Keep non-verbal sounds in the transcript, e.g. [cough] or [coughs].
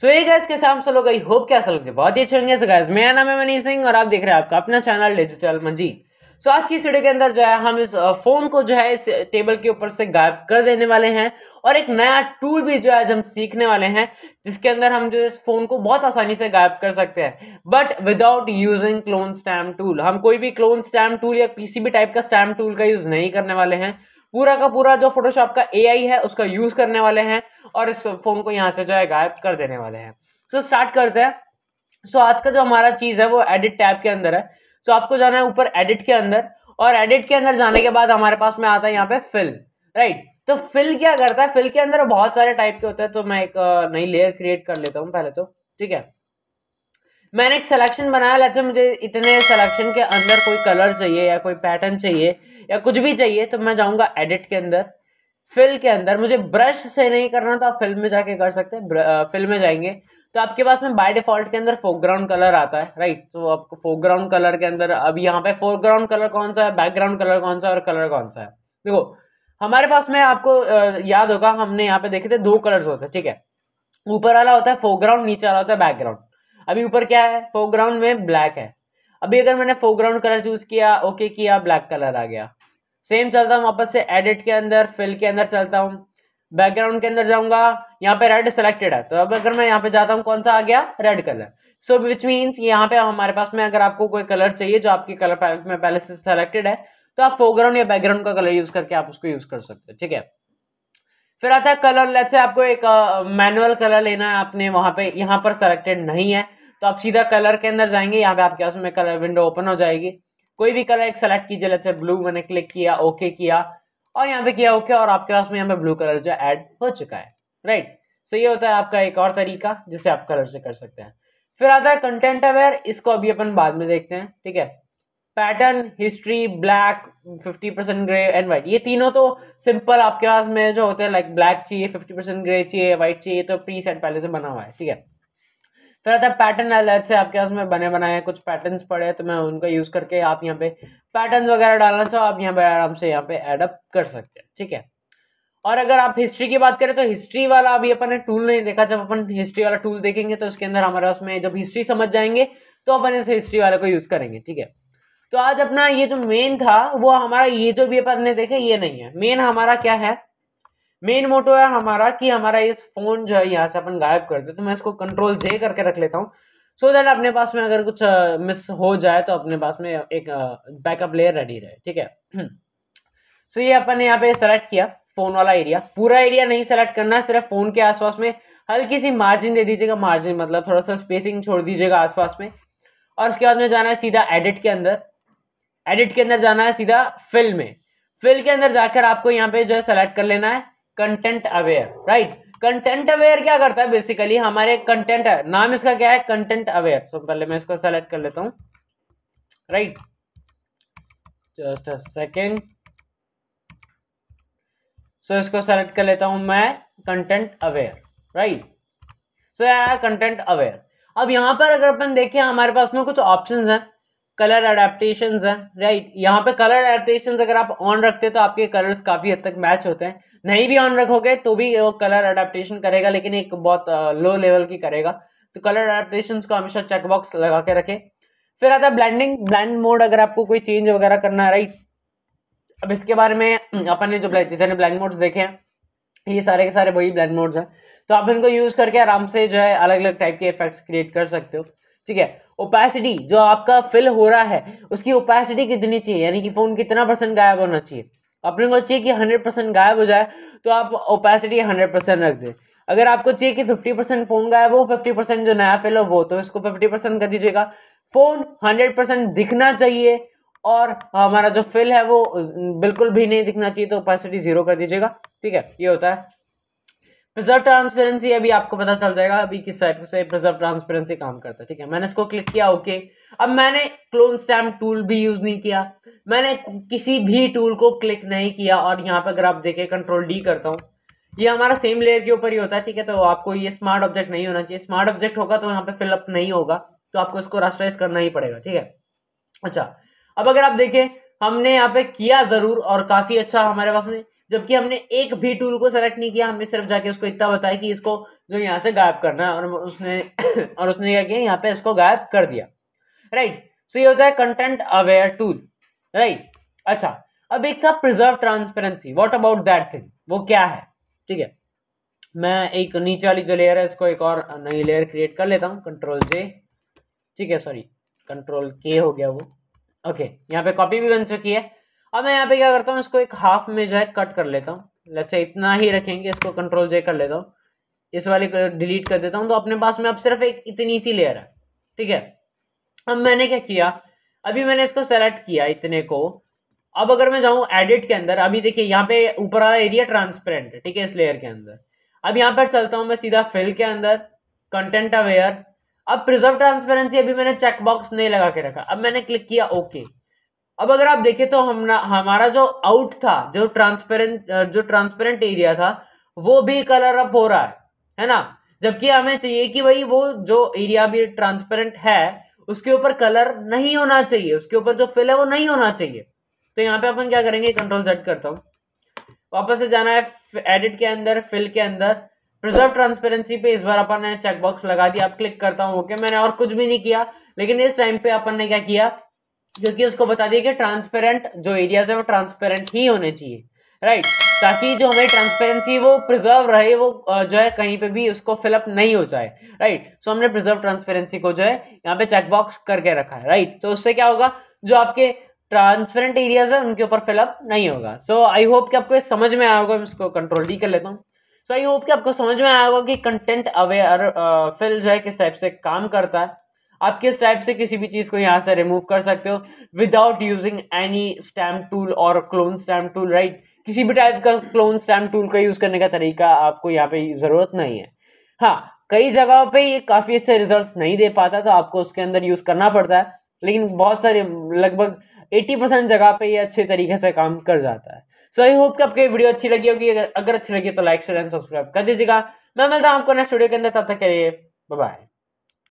सो ये गैस के आप सब लोग आई होप क्या सब बहुत ही अच्छे होंगे सो गैस मेरा नाम है मनी सिंह और आप देख रहे हैं आपका अपना चैनल डिजिटल मंजीत सो आज की सीढ़ी के अंदर जो है हम इस फोन को जो है इस टेबल के ऊपर से गायब कर देने वाले हैं और एक नया टूल भी जो है आज हम सीखने वाले हैं जिसके अंदर हम जो इस फोन को बहुत आसानी से गायब कर सकते हैं but without using clone stamp tool हम कोई भी क्लोन स्टैम्प टूल या किसी भी टाइप का स्टैम्प टूल का यूज नहीं करने वाले हैं पूरा का पूरा जो फोटोशॉप का ए है उसका यूज़ करने वाले हैं और इस फ़ोन को यहाँ से जो है गायब कर देने वाले हैं सो so, स्टार्ट करते हैं सो so, आज का जो हमारा चीज़ है वो एडिट टैब के अंदर है सो so, आपको जाना है ऊपर एडिट के अंदर और एडिट के अंदर जाने के बाद हमारे पास में आता है यहाँ पे फिल राइट right. तो फिल क्या करता है फिल के अंदर बहुत सारे टाइप के होते हैं तो मैं एक नई लेयर क्रिएट कर लेता हूँ पहले तो ठीक है मैंने एक सिलेक्शन बनाया लेट मुझे इतने सिलेक्शन के अंदर कोई कलर चाहिए या कोई पैटर्न चाहिए या कुछ भी चाहिए तो मैं जाऊँगा एडिट के अंदर फिल के अंदर मुझे ब्रश से नहीं करना तो आप फिल्म में जाके कर सकते हैं फिल्म uh, में जाएंगे तो आपके पास में बाय डिफॉल्ट के अंदर फोरग्राउंड कलर आता है राइट तो आपको फोरग्राउंड कलर के अंदर अब यहाँ पे फोरग्राउंड कलर कौन सा है बैकग्राउंड कलर कौन सा है और कलर कौन सा है देखो हमारे पास में आपको uh, याद होगा हमने यहाँ पे देखे थे दो कलर्स होते हैं ठीक है ऊपर वाला होता है फोरग्राउंड नीचे वाला होता है बैकग्राउंड अभी ऊपर क्या है फोरग्राउंड में ब्लैक है अभी अगर मैंने फोरग्राउंड कलर चूज़ किया ओके किया ब्लैक कलर आ गया सेम चलता हूँ वापस से एडिट के अंदर फिल के अंदर चलता हूँ बैकग्राउंड के अंदर जाऊंगा यहाँ पे रेड सेलेक्टेड है तो अब अगर मैं यहाँ पे जाता हूँ कौन सा आ गया red colour so which means यहाँ पे हमारे पास में अगर आपको कोई कलर चाहिए जो आपके कलर पैलेट में पहले से सेलेक्टेड है तो आप फोरग्राउंड या बैकग्राउंड का कलर यूज़ करके आप उसको यूज़ कर सकते हो ठीक है फिर आता है कलर लेट से आपको एक मैनुअल कलर लेना है आपने वहाँ पे यहाँ पर सेलेक्टेड नहीं है तो आप सीधा कलर के अंदर जाएंगे यहाँ पे आपके पास में कलर विंडो ओपन हो जाएगी कोई भी कलर एक सेलेक्ट कीजिए लेट से ब्लू मैंने क्लिक किया ओके किया और यहाँ पे किया ओके और आपके पास में यहाँ पे ब्लू कलर जो ऐड हो चुका है राइट सो ये होता है आपका एक और तरीका जिसे आप कलर से कर सकते हैं फिर आता है कंटेंट अवेयर इसको अभी अपन बाद में देखते हैं ठीक है pattern history black fifty percent grey and white ये तीनों तो सिंपल आपके पास में जो होते हैं लाइक ब्लैक चाहिए फिफ्टी परसेंट ग्रे चाहिए वाइट चाहिए तो प्री सेट पहले से बना हुआ है ठीक है फिर आता है पैटर्न अलग से आपके पास में बने बनाए कुछ पैटर्न्स पड़े तो मैं उनका यूज़ करके आप यहाँ पे पैटर्न्स वगैरह डालना चाहो आप यहाँ पे आराम से यहाँ पे एडअप कर सकते हैं ठीक है और अगर आप हिस्ट्री की बात करें तो हिस्ट्री वाला अभी अपन ने टूल नहीं देखा जब अपन हिस्ट्री वाला टूल देखेंगे तो उसके अंदर हमारा उसमें जब हिस्ट्री समझ जाएंगे तो अपन इस हिस्ट्री वाले को यूज़ करेंगे ठीक है तो आज अपना ये जो मेन था वो हमारा ये जो भी अपन ने देखे ये नहीं है मेन हमारा क्या है मेन मोटो है हमारा कि हमारा ये फोन जो है यहाँ से अपन गायब कर दे तो मैं इसको कंट्रोल जे करके रख लेता हूँ सो देट अपने पास में अगर कुछ मिस uh, हो जाए तो अपने पास में एक बैकअप लेयर रेडी रहे ठीक है सो [clears throat] ये अपन ने यहाँ पे सेलेक्ट किया फोन वाला एरिया पूरा एरिया नहीं सेलेक्ट करना सिर्फ फोन के आसपास में हल्की सी मार्जिन दे दीजिएगा मार्जिन मतलब थोड़ा सा स्पेसिंग छोड़ दीजिएगा आसपास में और उसके बाद में जाना है सीधा एडिट के अंदर एडिट के अंदर जाना है सीधा फिल में फिल के अंदर जाकर आपको यहाँ पे जो है सेलेक्ट कर लेना है content aware right content aware क्या करता है बेसिकली हमारे कंटेंट नाम इसका क्या है कंटेंट अवेयर सो पहले मैं इसको सेलेक्ट कर लेता हूँ right just a second so इसको सेलेक्ट कर लेता हूँ मैं content aware right so content aware अब यहाँ पर अगर अपन देखें हमारे पास में कुछ ऑप्शंस हैं कलर अडेप्टेशन है राइट यहाँ पे कलर अडेप्टेशन अगर आप ऑन रखते तो आपके कलर्स काफ़ी हद तक मैच होते हैं नहीं भी ऑन रखोगे तो भी वो कलर अडेप्टेशन करेगा लेकिन एक बहुत लो लेवल की करेगा तो कलर अडेप्टेशन को हमेशा चेकबॉक्स लगा के रखें फिर आता है ब्लैंडिंग ब्लैंड मोड अगर आपको कोई चेंज वगैरह करना है राइट अब इसके बारे में अपन ने जो जितने ब्लैंड मोड्स देखे हैं ये सारे के सारे वही ब्लैंड मोड्स हैं तो आप इनको यूज़ करके आराम से जो है अलग अलग टाइप के इफेक्ट्स क्रिएट कर सकते हो ठीक है ओपेसिटी जो आपका फिल हो रहा है उसकी ओपेसिटी कितनी चाहिए यानी कि फ़ोन कितना परसेंट गायब होना चाहिए तो अपने को चाहिए कि हंड्रेड परसेंट गायब हो जाए तो आप ओपेसिटी हंड्रेड परसेंट रख दें अगर आपको चाहिए कि फिफ्टी परसेंट फ़ोन गायब हो फिफ्टी परसेंट जो नया फिल हो वो तो इसको फिफ्टी परसेंट कर दीजिएगा फ़ोन हंड्रेड परसेंट दिखना चाहिए और हमारा जो फिल है वो बिल्कुल भी नहीं दिखना चाहिए तो ओपेसिटी ज़ीरो कर दीजिएगा ठीक है ये होता है प्रिजर्व ट्रांसपेरेंसी अभी आपको पता चल जाएगा अभी किस टाइप से प्रिजर्व ट्रांसपेरेंसी काम करता है ठीक है मैंने इसको क्लिक किया ओके अब मैंने क्लोन स्टैम्प टूल भी यूज़ नहीं किया मैंने किसी भी टूल को क्लिक नहीं किया और यहाँ पर अगर आप देखें कंट्रोल डी करता हूँ ये हमारा सेम लेयर के ऊपर ही होता है ठीक है तो आपको ये स्मार्ट ऑब्जेक्ट नहीं होना चाहिए स्मार्ट ऑब्जेक्ट होगा तो यहाँ पे फिलअप नहीं होगा तो आपको इसको रास्टराइज करना ही पड़ेगा ठीक है अच्छा अब अगर आप देखें हमने यहाँ पे किया ज़रूर और काफ़ी अच्छा हमारे पास में जबकि हमने एक भी टूल को सेलेक्ट नहीं किया हमने सिर्फ जाके उसको इतना बताया कि इसको जो यहाँ से गायब करना है और उसने [coughs] और उसने क्या किया यहाँ पे इसको गायब कर दिया राइट सो ये होता है कंटेंट अवेयर टूल राइट अच्छा अब एक था preserve transparency what about that thing वो क्या है ठीक है मैं एक नीचे वाली जो लेयर है इसको एक और नई लेयर क्रिएट कर लेता हूँ कंट्रोल जे ठीक है सॉरी कंट्रोल के हो गया वो ओके यहाँ पे कॉपी भी बन चुकी है अब मैं यहाँ पे क्या करता हूँ इसको एक हाफ में जो है कट कर लेता हूँ अच्छा इतना ही रखेंगे इसको कंट्रोल जे कर लेता हूँ इस वाले को डिलीट कर देता हूँ तो अपने पास में अब सिर्फ एक इतनी सी लेयर है ठीक है अब मैंने क्या किया अभी मैंने इसको सेलेक्ट किया इतने को अब अगर मैं जाऊँ एडिट के अंदर अभी देखिए यहाँ पे ऊपर वाला एरिया ट्रांसपेरेंट है ठीक है इस लेयर के अंदर अब यहाँ पर चलता हूँ मैं सीधा फिल के अंदर कंटेंट अवेयर अब प्रिजर्व ट्रांसपेरेंसी अभी मैंने चेकबॉक्स नहीं लगा के रखा अब मैंने क्लिक किया ओके okay. अब अगर आप देखें तो हम हमारा जो आउट था जो ट्रांसपेरेंट जो ट्रांसपेरेंट एरिया था वो भी कलर अप हो रहा है है ना जबकि हमें चाहिए कि भाई वो जो एरिया भी ट्रांसपेरेंट है उसके ऊपर कलर नहीं होना चाहिए उसके ऊपर जो फिल है वो नहीं होना चाहिए तो यहाँ पे अपन क्या करेंगे कंट्रोल जेड करता हूँ वापस से जाना है एडिट के अंदर फिल के अंदर प्रिजर्व ट्रांसपेरेंसी पे इस बार अपन ने चेकबॉक्स लगा दिया अब क्लिक करता हूँ ओके मैंने और कुछ भी नहीं किया लेकिन इस टाइम पे अपन ने क्या किया क्योंकि उसको बता दिया कि ट्रांसपेरेंट जो एरियाज है वो ट्रांसपेरेंट ही होने चाहिए राइट ताकि जो हमारी ट्रांसपेरेंसी वो प्रिजर्व रहे वो जो है कहीं पे भी उसको फिलअप नहीं हो जाए राइट सो हमने प्रिजर्व ट्रांसपेरेंसी को जो है यहाँ पे चेकबॉक्स करके रखा है राइट तो उससे क्या होगा जो आपके ट्रांसपेरेंट एरियाज है उनके ऊपर फिलअप नहीं होगा सो आई होप कि आपको समझ में आया होगा मैं इसको कंट्रोल डी कर लेता हूँ सो आई होप कि आपको समझ में आया होगा कि कंटेंट अवेयर फिल जो है किस टाइप से काम करता है आप किस टाइप से किसी भी चीज़ को यहाँ से रिमूव कर सकते हो without using any stamp tool और क्लोन स्टैम्प टूल राइट किसी भी टाइप का क्लोन स्टैम्प टूल का यूज़ करने का तरीका आपको यहाँ पे ज़रूरत नहीं है हाँ कई जगह पे ये काफ़ी अच्छे रिजल्ट्स नहीं दे पाता तो आपको उसके अंदर यूज़ करना पड़ता है लेकिन बहुत सारे लगभग एट्टी परसेंट जगह पे ये अच्छे तरीके से काम कर जाता है सो आई होप कि आपको वीडियो अच्छी लगी होगी अगर अच्छी लगी तो लाइक शेयर एंड सब्सक्राइब कर दीजिएगा मैं मिलता हूँ आपको नेक्स्ट वीडियो के अंदर तब तक के लिए बाय